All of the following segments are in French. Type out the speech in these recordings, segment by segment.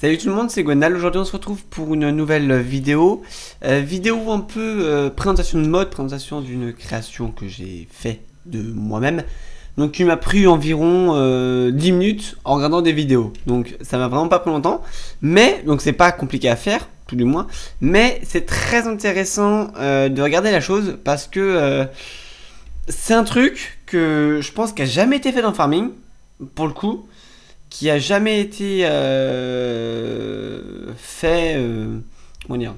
Salut tout le monde, c'est Gwenal, Aujourd'hui, on se retrouve pour une nouvelle vidéo. Euh, vidéo un peu euh, présentation de mode, présentation d'une création que j'ai fait de moi-même. Donc, qui m'a pris environ 10 euh, minutes en regardant des vidéos. Donc, ça m'a vraiment pas pris longtemps. Mais, donc, c'est pas compliqué à faire, tout du moins. Mais, c'est très intéressant de regarder la chose parce que c'est un truc que je pense qu'a jamais été fait dans farming, pour le coup qui a jamais été euh, fait. Euh, comment dire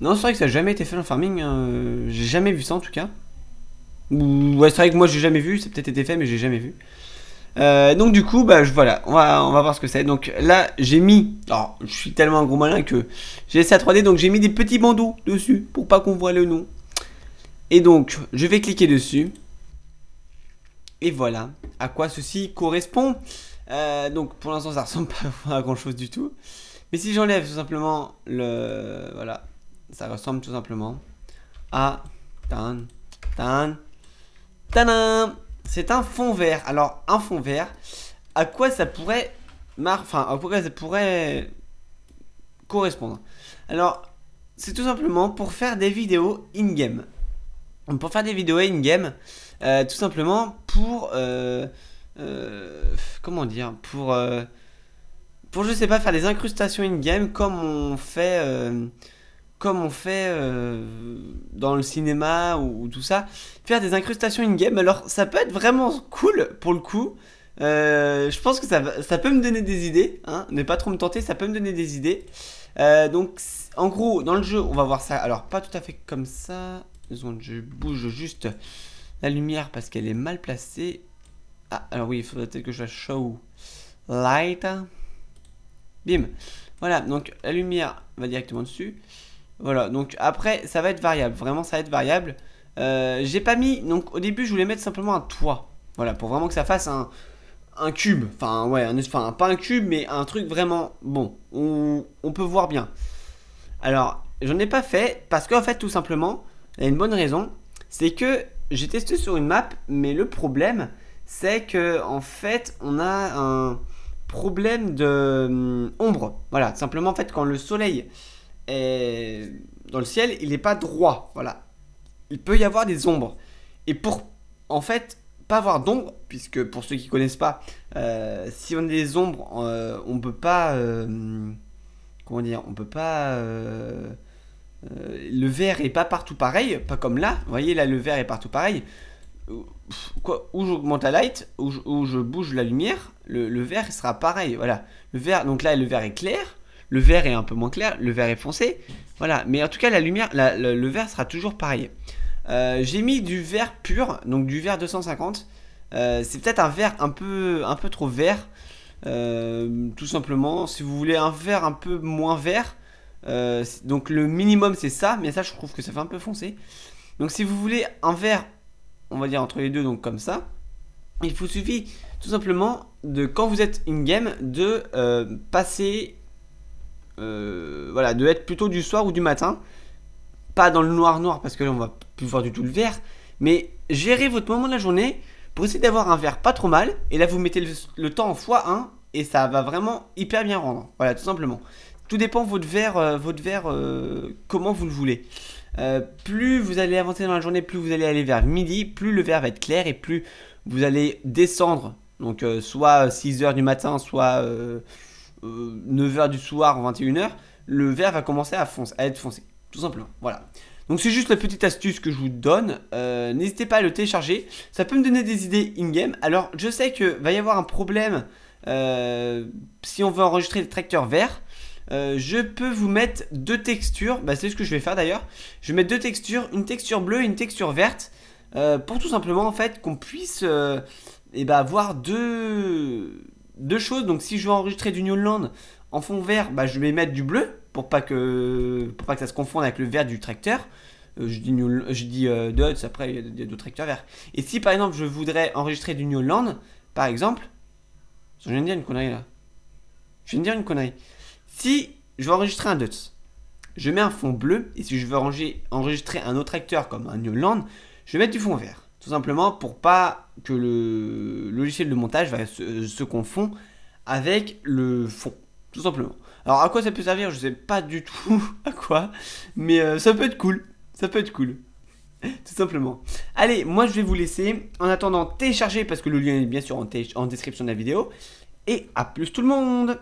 Non, c'est vrai que ça a jamais été fait en farming. Hein, j'ai jamais vu ça en tout cas. Ouais, c'est vrai que moi j'ai jamais vu. C'est peut-être été fait, mais j'ai jamais vu. Euh, donc du coup, bah voilà, on va, on va voir ce que c'est. Donc là, j'ai mis, alors je suis tellement un gros malin que j'ai laissé à 3D, donc j'ai mis des petits bandeaux dessus pour pas qu'on voit le nom. Et donc, je vais cliquer dessus. Et voilà à quoi ceci correspond. Euh, donc pour l'instant ça ressemble pas à grand chose du tout. Mais si j'enlève tout simplement le... Voilà, ça ressemble tout simplement à... Tan, tan, Tanan C'est un fond vert. Alors un fond vert, à quoi ça pourrait... Mar... Enfin, à quoi ça pourrait correspondre Alors, c'est tout simplement pour faire des vidéos in-game. Pour faire des vidéos in-game, euh, tout simplement pour... Euh euh, comment dire Pour. Euh, pour, je sais pas, faire des incrustations in-game comme on fait. Euh, comme on fait dans le cinéma ou, tout ça, faire des incrustations in-game, alors ça peut être vraiment cool pour le coup, je pense que ça, ça, peut me donner des idées. Hein. pas trop me tenter, ça peut me donner des idées. donc, en gros, dans le jeu, on va voir ça. Alors, pas tout à fait comme ça. je bouge juste la lumière parce qu'elle est mal placée. Ah, alors oui, il faudrait peut-être que je fasse show light. Bim. Voilà, donc la lumière va directement dessus. Voilà, donc après, ça va être variable. Vraiment, ça va être variable. Euh, j'ai pas mis... Donc au début, je voulais mettre simplement un toit. Voilà, pour vraiment que ça fasse un, cube. Enfin, ouais, enfin, pas un cube, mais un truc vraiment bon. On, on peut voir bien. Alors, j'en ai pas fait parce qu'en fait, tout simplement, il y a une bonne raison. C'est que j'ai testé sur une map, mais le problème, c'est que en fait, on a un problème de hum, ombre. Voilà, simplement en fait, quand le soleil est dans le ciel, il n'est pas droit. Voilà, il peut y avoir des ombres. Et pour en fait pas avoir d'ombre, puisque pour ceux qui connaissent pas, euh, si on a des ombres, euh, on peut pas euh, comment dire, on peut pas le vert est pas partout pareil, pas comme là. Vous voyez là, le vert est partout pareil quoi, où j'augmente la light, où je, bouge la lumière, le, vert sera pareil. Voilà. Le vert, donc là, le vert est clair. Le vert est un peu moins clair. Le vert est foncé. Voilà. Mais en tout cas, la lumière, le, vert sera toujours pareil. Euh, j'ai mis du vert pur, donc du vert 250. Euh, c'est peut-être un vert un peu, un peu trop vert. Euh, tout simplement, si vous voulez un vert un peu moins vert, donc le minimum c'est ça, mais ça je trouve que ça fait un peu foncé. Donc si vous voulez un vert on va dire entre les deux, donc comme ça, il vous suffit tout simplement de, quand vous êtes une game de euh, passer, euh, voilà, de être plutôt du soir ou du matin, pas dans le noir-noir parce que là on va plus voir du tout le vert, mais gérer votre moment de la journée pour essayer d'avoir un verre pas trop mal, et là vous mettez le, temps en x1 et ça va vraiment hyper bien rendre, voilà, tout simplement. Tout dépend votre verre, euh, votre verre comment vous le voulez. Euh, plus vous allez avancer dans la journée, plus vous allez aller vers midi, plus le vert va être clair et plus vous allez descendre. Donc euh, soit 6h du matin, soit 9h euh, du soir, 21h, le vert va commencer à, à être foncé. Tout simplement. Voilà. Donc c'est juste la petite astuce que je vous donne. N'hésitez pas à le télécharger. Ça peut me donner des idées in-game. Alors je sais que va y avoir un problème si on veut enregistrer le tracteur vert euh, je peux vous mettre deux textures. Bah, c'est ce que je vais faire d'ailleurs. Je vais mettre deux textures, une texture bleue et une texture verte. Euh, pour tout simplement en fait qu'on puisse et euh, eh bah, ben, avoir deux, deux choses. Donc si je veux enregistrer du Newland en fond vert, bah, je vais mettre du bleu pour pas que, pour pas que ça se confonde avec le vert du tracteur. je dis, New, je dis après il y a d'autres tracteurs verts. Et si par exemple je voudrais enregistrer du Newland, par exemple, je viens de dire une connerie là. Je viens de dire une connerie. Si je veux enregistrer un Dutz, je mets un fond bleu et si je veux enregistrer un autre acteur comme un Newland, je vais mettre du fond vert. Tout simplement pour pas que le logiciel de montage se, confond avec le fond. Tout simplement. Alors à quoi ça peut servir Je sais pas du tout à quoi. Mais euh, ça peut être cool. Ça peut être cool. tout simplement. Allez, moi je vais vous laisser. En attendant, téléchargez parce que le lien est bien sûr en description de la vidéo. Et à plus tout le monde